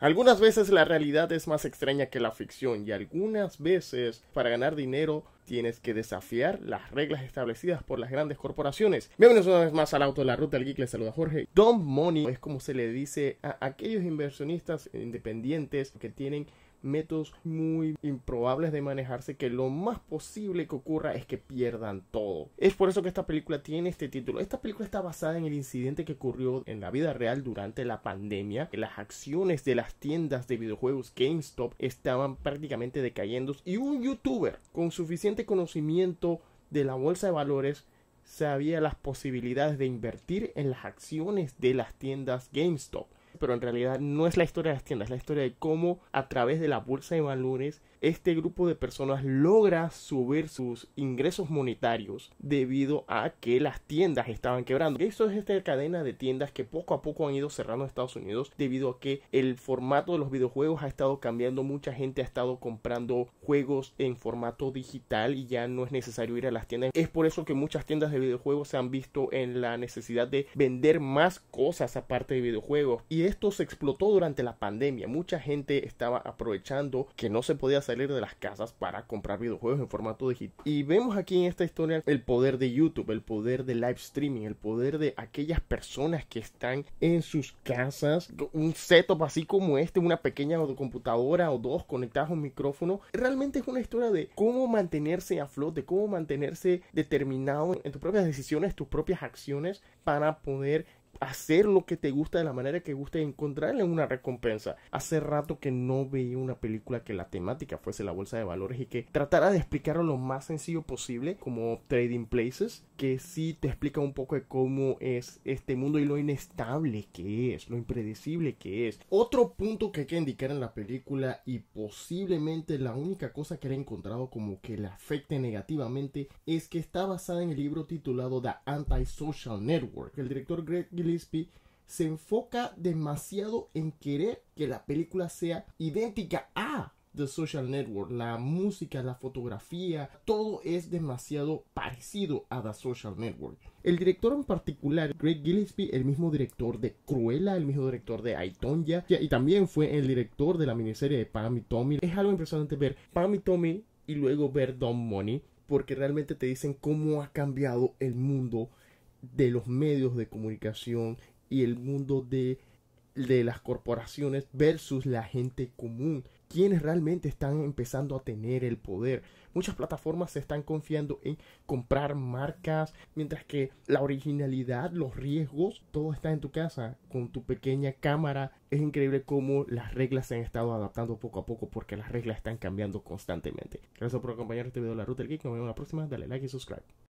Algunas veces la realidad es más extraña que la ficción y algunas veces para ganar dinero tienes que desafiar las reglas establecidas por las grandes corporaciones. Bienvenidos una vez más al auto de la ruta del geek, les saluda Jorge. Don money es como se le dice a aquellos inversionistas independientes que tienen métodos muy improbables de manejarse que lo más posible que ocurra es que pierdan todo. Es por eso que esta película tiene este título. Esta película está basada en el incidente que ocurrió en la vida real durante la pandemia. que Las acciones de las tiendas de videojuegos GameStop estaban prácticamente decayendo y un youtuber con suficiente conocimiento de la bolsa de valores sabía las posibilidades de invertir en las acciones de las tiendas GameStop pero en realidad no es la historia de las tiendas, es la historia de cómo a través de la bolsa de valores este grupo de personas logra subir sus ingresos monetarios debido a que las tiendas estaban quebrando. Eso es esta cadena de tiendas que poco a poco han ido cerrando en Estados Unidos debido a que el formato de los videojuegos ha estado cambiando, mucha gente ha estado comprando juegos en formato digital y ya no es necesario ir a las tiendas. Es por eso que muchas tiendas de videojuegos se han visto en la necesidad de vender más cosas aparte de videojuegos y esto se explotó durante la pandemia. Mucha gente estaba aprovechando que no se podía salir de las casas para comprar videojuegos en formato digital. Y vemos aquí en esta historia el poder de YouTube, el poder de live streaming, el poder de aquellas personas que están en sus casas, un setup así como este, una pequeña computadora o dos conectadas a un micrófono. Realmente es una historia de cómo mantenerse a flote, cómo mantenerse determinado en tus propias decisiones, tus propias acciones para poder hacer lo que te gusta de la manera que guste encontrarle una recompensa. Hace rato que no veía una película que la temática fuese la bolsa de valores y que tratara de explicarlo lo más sencillo posible como Trading Places, que sí te explica un poco de cómo es este mundo y lo inestable que es, lo impredecible que es. Otro punto que hay que indicar en la película y posiblemente la única cosa que he encontrado como que le afecte negativamente es que está basada en el libro titulado The Antisocial Network. El director Greg Gillespie se enfoca demasiado en querer que la película sea idéntica a The Social Network. La música, la fotografía, todo es demasiado parecido a The Social Network. El director en particular, Greg Gillespie, el mismo director de Cruella, el mismo director de Aitonia, y también fue el director de la miniserie de Pam y Tommy. Es algo impresionante ver Pam y Tommy y luego ver Don Money, porque realmente te dicen cómo ha cambiado el mundo de los medios de comunicación y el mundo de, de las corporaciones versus la gente común quienes realmente están empezando a tener el poder. Muchas plataformas se están confiando en comprar marcas, mientras que la originalidad, los riesgos, todo está en tu casa, con tu pequeña cámara. Es increíble cómo las reglas se han estado adaptando poco a poco porque las reglas están cambiando constantemente. Gracias por acompañar este video de la Ruta del Geek. Nos vemos la próxima. Dale like y subscribe.